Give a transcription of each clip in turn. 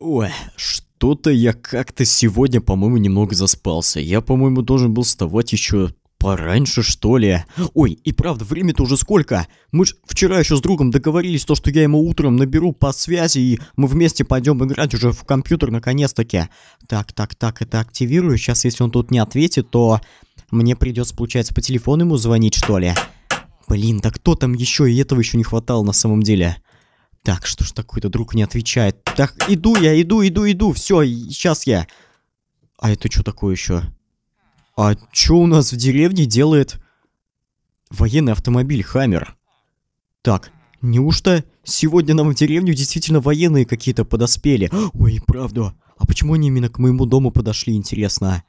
Ой, что-то я как-то сегодня, по-моему, немного заспался. Я, по-моему, должен был вставать еще пораньше, что ли. Ой, и правда, время-то уже сколько? Мы ж вчера еще с другом договорились, то, что я ему утром наберу по связи, и мы вместе пойдем играть уже в компьютер наконец-таки. Так, так, так, это активирую. Сейчас, если он тут не ответит, то мне придется, получается, по телефону ему звонить, что ли. Блин, да кто там еще? И этого еще не хватало на самом деле. Так, что ж такой-то друг не отвечает? Так, иду я, иду, иду, иду. Все, сейчас я. А это что такое еще? А что у нас в деревне делает военный автомобиль Хаммер? Так, неужто сегодня нам в деревню действительно военные какие-то подоспели? Ой, правда. А почему они именно к моему дому подошли, Интересно.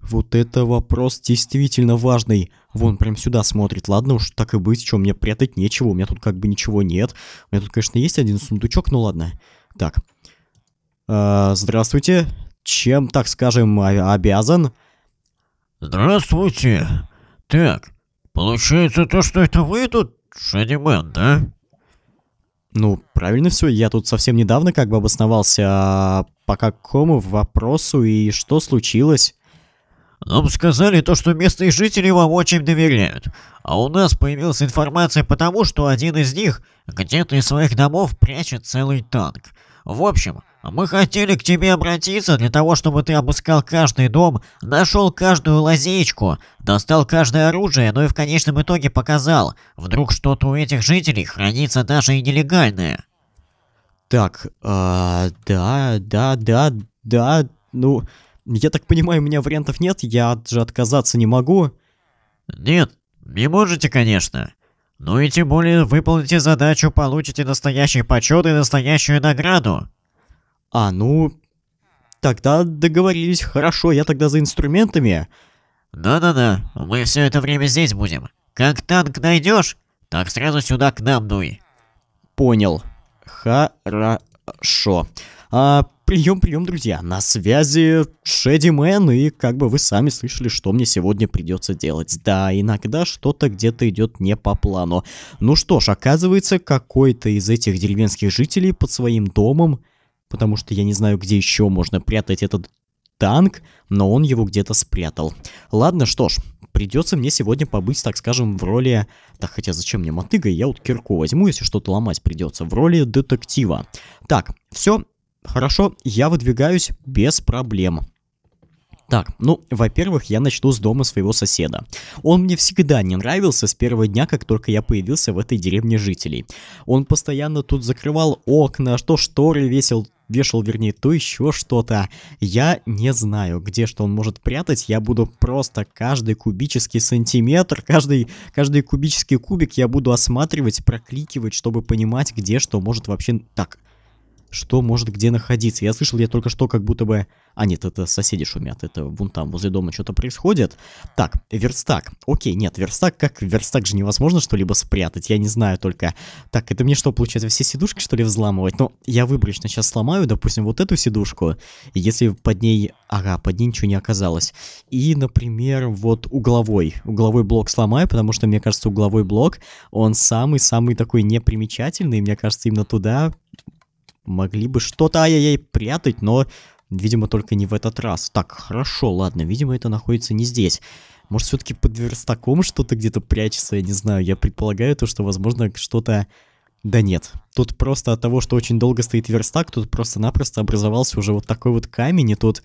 Вот это вопрос действительно важный. Вон прям сюда смотрит. Ладно уж, так и быть, что, мне прятать нечего, у меня тут как бы ничего нет. У меня тут, конечно, есть один сундучок, ну ладно. Так. Э, здравствуйте. Чем, так скажем, а, обязан? Здравствуйте. Так, получается то, что это вы тут, Шадимен, да? Ну, правильно все. Я тут совсем недавно как бы обосновался а, по какому вопросу и что случилось. Нам сказали то, что местные жители вам очень доверяют, а у нас появилась информация потому, что один из них где-то из своих домов прячет целый танк. В общем, мы хотели к тебе обратиться для того, чтобы ты обыскал каждый дом, нашел каждую лазеечку, достал каждое оружие, но ну и в конечном итоге показал, вдруг что-то у этих жителей хранится даже и нелегальное. Так, э, да, да, да, да, ну, я так понимаю, у меня вариантов нет, я же отказаться не могу. Нет, не можете, конечно. Ну и тем более выполните задачу, получите настоящий почет и настоящую награду. А, ну... Тогда договорились, хорошо, я тогда за инструментами. Да-да-да, мы все это время здесь будем. Как танк найдешь, так сразу сюда к нам дуй. Понял. Хорошо. А, прием, прием, друзья, на связи Мэн и как бы вы сами слышали, что мне сегодня придется делать. Да, иногда что-то где-то идет не по плану. Ну что ж, оказывается, какой-то из этих деревенских жителей под своим домом, потому что я не знаю, где еще можно прятать этот танк, но он его где-то спрятал. Ладно, что ж, придется мне сегодня побыть, так скажем, в роли... Так, хотя зачем мне мотыга, я вот кирку возьму, если что-то ломать придется, в роли детектива. Так, все, Хорошо, я выдвигаюсь без проблем. Так, ну, во-первых, я начну с дома своего соседа. Он мне всегда не нравился с первого дня, как только я появился в этой деревне жителей. Он постоянно тут закрывал окна, что шторы весил, вешал, вернее, то еще что-то. Я не знаю, где что он может прятать, я буду просто каждый кубический сантиметр, каждый, каждый кубический кубик я буду осматривать, прокликивать, чтобы понимать, где что может вообще... Так, что может где находиться. Я слышал, я только что как будто бы... А нет, это соседи шумят, это вон там возле дома что-то происходит. Так, верстак. Окей, нет, верстак как? Верстак же невозможно что-либо спрятать, я не знаю только. Так, это мне что, получается, все сидушки что ли взламывать? Но ну, я выборочно сейчас сломаю, допустим, вот эту сидушку, если под ней... Ага, под ней ничего не оказалось. И, например, вот угловой. Угловой блок сломаю, потому что, мне кажется, угловой блок, он самый-самый такой непримечательный, мне кажется, именно туда могли бы что-то, ай-яй-яй, прятать, но, видимо, только не в этот раз. Так, хорошо, ладно, видимо, это находится не здесь. Может, все-таки под верстаком что-то где-то прячется, я не знаю. Я предполагаю то, что, возможно, что-то... Да нет. Тут просто от того, что очень долго стоит верстак, тут просто-напросто образовался уже вот такой вот камень, и тут...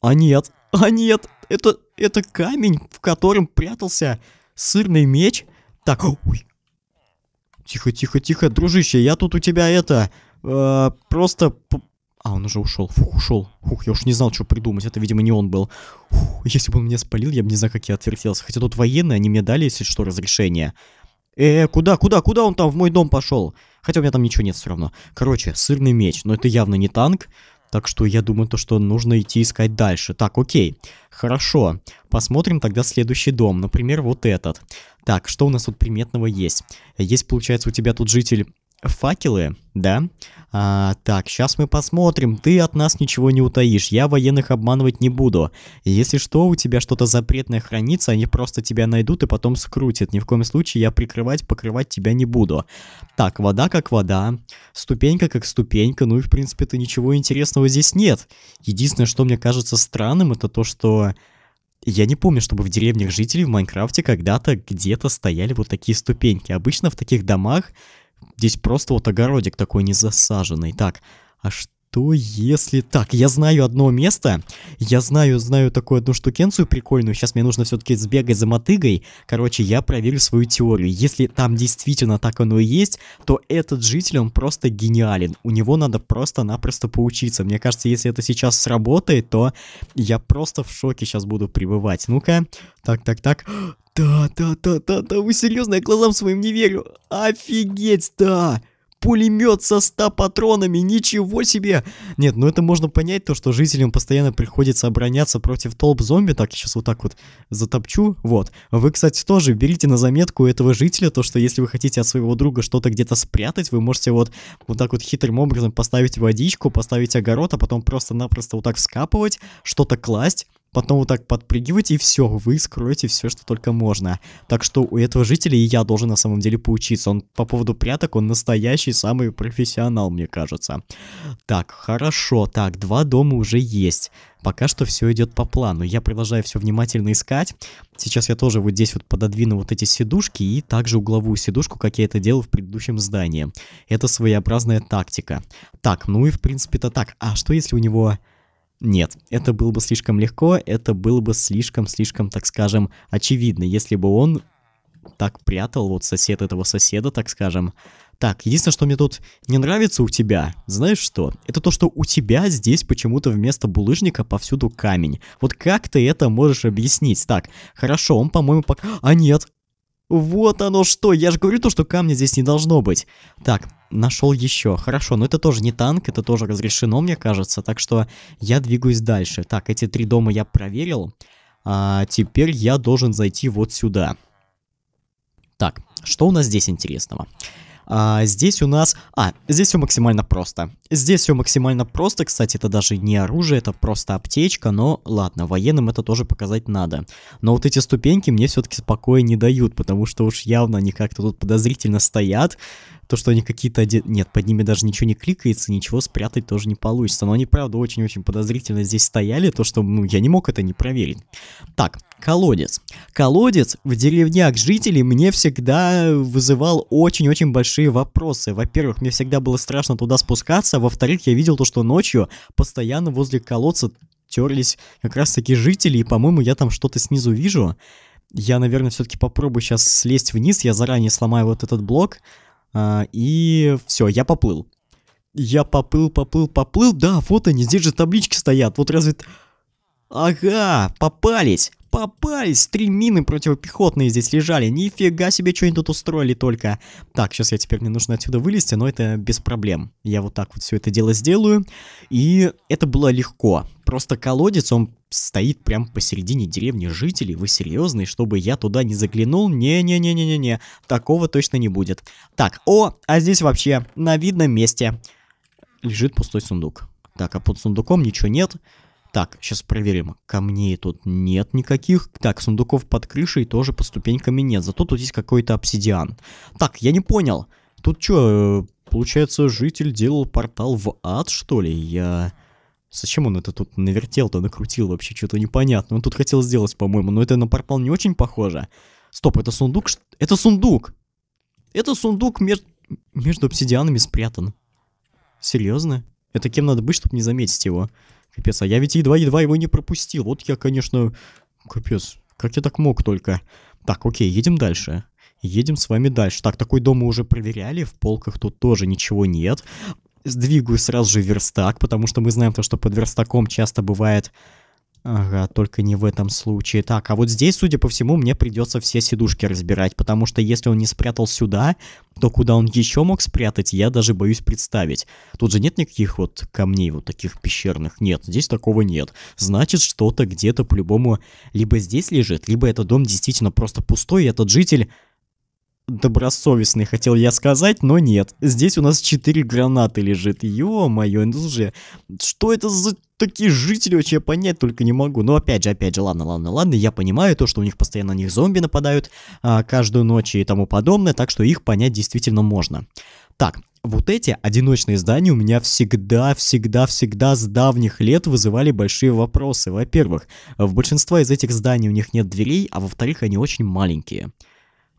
А нет, а нет, это, это камень, в котором прятался сырный меч. Так, ой. Тихо, тихо, тихо, дружище, я тут у тебя это... А, просто... А, он уже ушел. Фух, ушел. Фух, я уж не знал, что придумать. Это, видимо, не он был. Фух, если бы он меня спалил, я бы не знаю, как я отвертелся. Хотя тут военные, они мне дали, если что, разрешение. Э, э куда, куда, куда он там в мой дом пошел? Хотя у меня там ничего нет все равно. Короче, сырный меч. Но это явно не танк. Так что я думаю, то, что нужно идти искать дальше. Так, окей. Хорошо. Посмотрим тогда следующий дом. Например, вот этот. Так, что у нас тут приметного есть? Есть, получается, у тебя тут житель Факелы, да? А, так, сейчас мы посмотрим. Ты от нас ничего не утаишь. Я военных обманывать не буду. Если что, у тебя что-то запретное хранится, они просто тебя найдут и потом скрутят. Ни в коем случае я прикрывать, покрывать тебя не буду. Так, вода как вода, ступенька как ступенька. Ну и, в принципе-то, ничего интересного здесь нет. Единственное, что мне кажется странным, это то, что... Я не помню, чтобы в деревнях жителей в Майнкрафте когда-то где-то стояли вот такие ступеньки. Обычно в таких домах Здесь просто вот огородик такой не засаженный. Так, а что? Что если... Так, я знаю одно место. Я знаю, знаю такую одну штукенцию прикольную. Сейчас мне нужно все-таки сбегать за мотыгой. Короче, я проверю свою теорию. Если там действительно так оно и есть, то этот житель, он просто гениален. У него надо просто-напросто поучиться. Мне кажется, если это сейчас сработает, то я просто в шоке сейчас буду пребывать. Ну-ка. Так, так, так. Да, да, да, да, да, вы серьезно? Я глазам своим не верю. Офигеть, да пулемет со 100 патронами, ничего себе! Нет, ну это можно понять, то, что жителям постоянно приходится обороняться против толп зомби, так, я сейчас вот так вот затопчу, вот. Вы, кстати, тоже берите на заметку этого жителя, то, что если вы хотите от своего друга что-то где-то спрятать, вы можете вот, вот так вот хитрым образом поставить водичку, поставить огород, а потом просто-напросто вот так вскапывать, что-то класть, потом вот так подпрыгивать, и все, вы скроете все, что только можно. Так что у этого жителя и я должен на самом деле поучиться. Он по поводу пряток, он настоящий самый профессионал, мне кажется. Так, хорошо, так, два дома уже есть. Пока что все идет по плану. Я продолжаю все внимательно искать. Сейчас я тоже вот здесь вот пододвину вот эти сидушки и также угловую сидушку, как я это делал в предыдущем здании. Это своеобразная тактика. Так, ну и в принципе-то так. А что если у него нет, это было бы слишком легко, это было бы слишком-слишком, так скажем, очевидно, если бы он так прятал вот сосед этого соседа, так скажем. Так, единственное, что мне тут не нравится у тебя, знаешь что? Это то, что у тебя здесь почему-то вместо булыжника повсюду камень. Вот как ты это можешь объяснить? Так, хорошо, он, по-моему, пока... А нет, вот оно что, я же говорю то, что камня здесь не должно быть. Так, нашел еще. Хорошо, но это тоже не танк, это тоже разрешено, мне кажется. Так что я двигаюсь дальше. Так, эти три дома я проверил. А теперь я должен зайти вот сюда. Так, что у нас здесь интересного? Интересного. А, здесь у нас... А, здесь все максимально просто. Здесь все максимально просто. Кстати, это даже не оружие, это просто аптечка. Но ладно, военным это тоже показать надо. Но вот эти ступеньки мне все-таки спокоя не дают, потому что уж явно они как-то тут подозрительно стоят. То, что они какие-то... Нет, под ними даже ничего не кликается, ничего спрятать тоже не получится. Но они, правда, очень-очень подозрительно здесь стояли. То, что, ну, я не мог это не проверить. Так, Колодец. Колодец в деревнях жителей мне всегда вызывал очень-очень большие вопросы. Во-первых, мне всегда было страшно туда спускаться. Во-вторых, я видел то, что ночью постоянно возле колодца терлись как раз-таки жители, и, по-моему, я там что-то снизу вижу. Я, наверное, все-таки попробую сейчас слезть вниз. Я заранее сломаю вот этот блок. А, и все, я поплыл. Я поплыл, поплыл, поплыл. Да, вот они, здесь же таблички стоят. Вот разве... Ага, попались попались. Три мины противопехотные здесь лежали. Нифига себе, что они тут устроили только. Так, сейчас я теперь мне нужно отсюда вылезти, но это без проблем. Я вот так вот все это дело сделаю. И это было легко. Просто колодец, он стоит прям посередине деревни жителей. Вы серьезные, чтобы я туда не заглянул? Не-не-не-не-не-не. Такого точно не будет. Так, о, а здесь вообще на видном месте лежит пустой сундук. Так, а под сундуком ничего нет. Так, сейчас проверим. Камней тут нет никаких. Так, сундуков под крышей тоже под ступеньками нет. Зато тут есть какой-то обсидиан. Так, я не понял. Тут что, э, получается, житель делал портал в ад, что ли? Я... Зачем он это тут навертел-то, накрутил вообще? Что-то непонятно. Он тут хотел сделать, по-моему, но это на портал не очень похоже. Стоп, это сундук? Это сундук! Это сундук меж... между обсидианами спрятан. Серьезно? Это кем надо быть, чтобы не заметить его? Капец, а я ведь едва-едва его не пропустил. Вот я, конечно... Капец, как я так мог только? Так, окей, едем дальше. Едем с вами дальше. Так, такой дом мы уже проверяли. В полках тут тоже ничего нет. Сдвигаю сразу же верстак, потому что мы знаем то, что под верстаком часто бывает Ага, только не в этом случае. Так, а вот здесь, судя по всему, мне придется все сидушки разбирать, потому что если он не спрятал сюда, то куда он еще мог спрятать, я даже боюсь представить. Тут же нет никаких вот камней вот таких пещерных, нет, здесь такого нет. Значит, что-то где-то по-любому либо здесь лежит, либо этот дом действительно просто пустой, и этот житель добросовестный, хотел я сказать, но нет. Здесь у нас 4 гранаты лежит. Ё-моё, ну же, что это за такие жители, вообще понять только не могу. Но опять же, опять же, ладно, ладно, ладно, я понимаю то, что у них постоянно на них зомби нападают а, каждую ночь и тому подобное, так что их понять действительно можно. Так, вот эти одиночные здания у меня всегда, всегда, всегда с давних лет вызывали большие вопросы. Во-первых, в большинстве из этих зданий у них нет дверей, а во-вторых, они очень маленькие.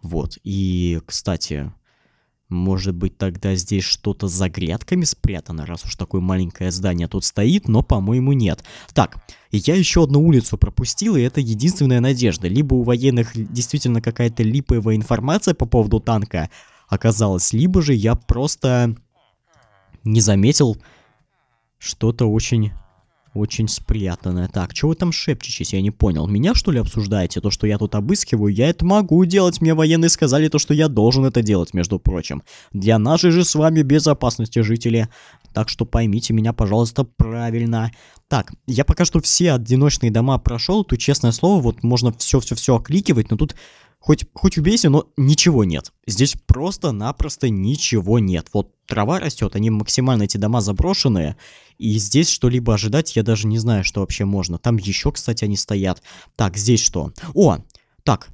Вот, и, кстати, может быть, тогда здесь что-то за грядками спрятано, раз уж такое маленькое здание тут стоит, но, по-моему, нет. Так, я еще одну улицу пропустил, и это единственная надежда. Либо у военных действительно какая-то липовая информация по поводу танка оказалась, либо же я просто не заметил что-то очень очень спрятанная. Так, чего вы там шепчетесь? Я не понял. Меня, что ли, обсуждаете? То, что я тут обыскиваю? Я это могу делать. Мне военные сказали то, что я должен это делать, между прочим. Для нашей же с вами безопасности, жители. Так что поймите меня, пожалуйста, правильно. Так, я пока что все одиночные дома прошел. Тут, честное слово, вот можно все-все-все окликивать, но тут хоть, хоть убейся, но ничего нет. Здесь просто-напросто ничего нет. Вот трава растет, они максимально эти дома заброшенные, и здесь что-либо ожидать я даже не знаю, что вообще можно. Там еще, кстати, они стоят. Так, здесь что? О, так,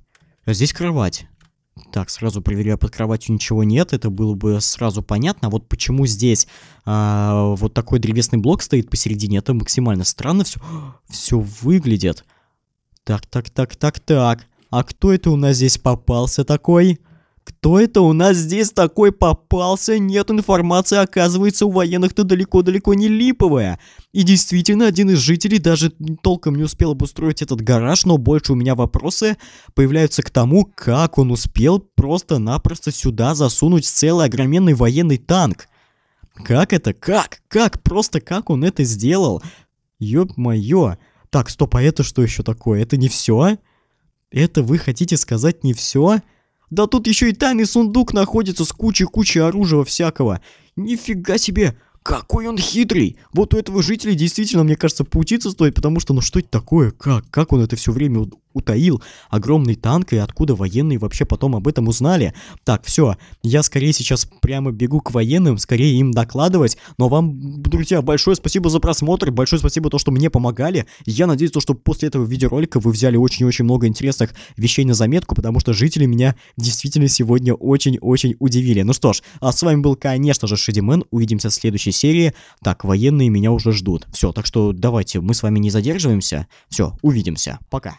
здесь кровать. Так, сразу проверяю, под кроватью ничего нет, это было бы сразу понятно. вот почему здесь а, вот такой древесный блок стоит посередине, это максимально странно все, все выглядит. Так, так, так, так, так. А кто это у нас здесь попался такой? Кто это у нас здесь такой попался? Нет, информации, оказывается, у военных-то далеко-далеко не липовая. И действительно, один из жителей даже толком не успел обустроить этот гараж, но больше у меня вопросы появляются к тому, как он успел просто-напросто сюда засунуть целый огроменный военный танк. Как это? Как? Как? Просто как он это сделал? Ёб-моё. Так, стоп, а это что еще такое? Это не все? Это вы хотите сказать не все? Да тут еще и тайный сундук находится с кучей-кучей оружия всякого. Нифига себе! Какой он хитрый! Вот у этого жителя действительно, мне кажется, поутиться стоит, потому что, ну что это такое? Как? Как он это все время утаил? Огромный танк, и откуда военные вообще потом об этом узнали? Так, все, я скорее сейчас прямо бегу к военным, скорее им докладывать, но вам, друзья, большое спасибо за просмотр, большое спасибо то, что мне помогали, я надеюсь, то, что после этого видеоролика вы взяли очень-очень много интересных вещей на заметку, потому что жители меня действительно сегодня очень-очень удивили. Ну что ж, а с вами был, конечно же, Шедимен, увидимся в следующей следующей серии. Так, военные меня уже ждут. Все, так что давайте, мы с вами не задерживаемся. Все, увидимся. Пока.